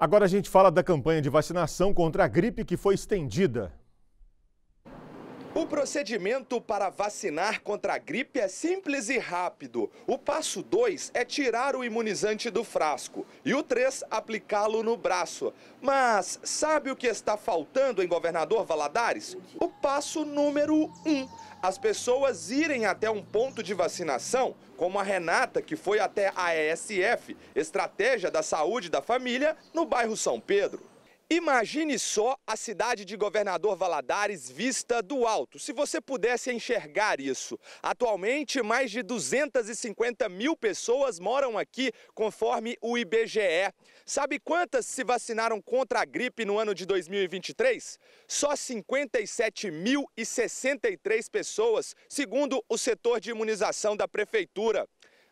Agora a gente fala da campanha de vacinação contra a gripe que foi estendida. O procedimento para vacinar contra a gripe é simples e rápido. O passo 2 é tirar o imunizante do frasco e o 3 aplicá-lo no braço. Mas sabe o que está faltando em Governador Valadares? O passo número 1. Um, as pessoas irem até um ponto de vacinação, como a Renata, que foi até a ESF, Estratégia da Saúde da Família, no bairro São Pedro. Imagine só a cidade de Governador Valadares vista do alto, se você pudesse enxergar isso. Atualmente, mais de 250 mil pessoas moram aqui, conforme o IBGE. Sabe quantas se vacinaram contra a gripe no ano de 2023? Só 57.063 pessoas, segundo o setor de imunização da Prefeitura.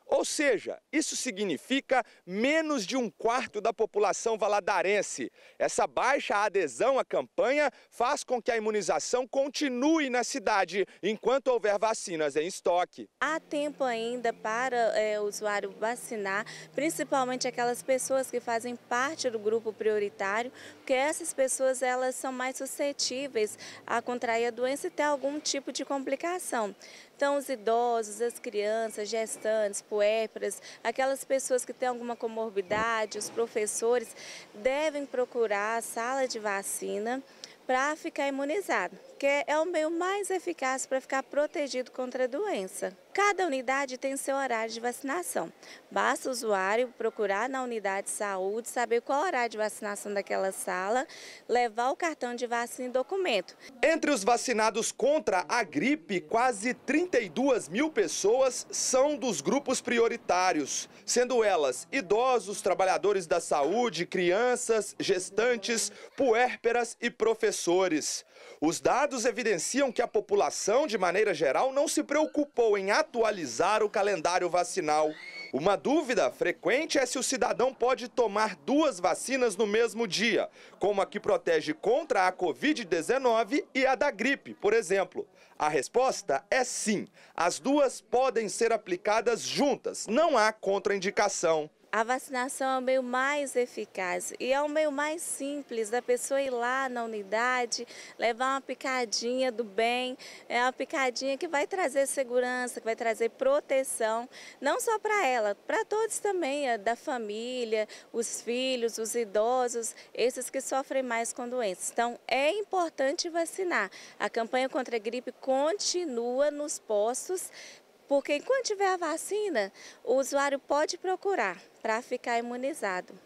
Ou seja, isso significa menos de um quarto da população valadarense. Essa baixa adesão à campanha faz com que a imunização continue na cidade enquanto houver vacinas em estoque. Há tempo ainda para é, o usuário vacinar, principalmente aquelas pessoas que fazem parte do grupo prioritário, porque essas pessoas elas são mais suscetíveis a contrair a doença e ter algum tipo de complicação. Então, os idosos, as crianças, gestantes, puérperas, aquelas pessoas que têm alguma comorbidade, os professores, devem procurar a sala de vacina para ficar imunizado, que é o meio mais eficaz para ficar protegido contra a doença. Cada unidade tem seu horário de vacinação. Basta o usuário procurar na unidade de saúde, saber qual horário de vacinação daquela sala, levar o cartão de vacina e documento. Entre os vacinados contra a gripe, quase 32 mil pessoas são dos grupos prioritários, sendo elas idosos, trabalhadores da saúde, crianças, gestantes, puérperas e professores. Os dados evidenciam que a população, de maneira geral, não se preocupou em atender atualizar o calendário vacinal. Uma dúvida frequente é se o cidadão pode tomar duas vacinas no mesmo dia, como a que protege contra a Covid-19 e a da gripe, por exemplo. A resposta é sim. As duas podem ser aplicadas juntas, não há contraindicação. A vacinação é o meio mais eficaz e é o meio mais simples da pessoa ir lá na unidade, levar uma picadinha do bem, é uma picadinha que vai trazer segurança, que vai trazer proteção, não só para ela, para todos também, é da família, os filhos, os idosos, esses que sofrem mais com doenças. Então é importante vacinar. A campanha contra a gripe continua nos postos, porque enquanto tiver a vacina, o usuário pode procurar para ficar imunizado.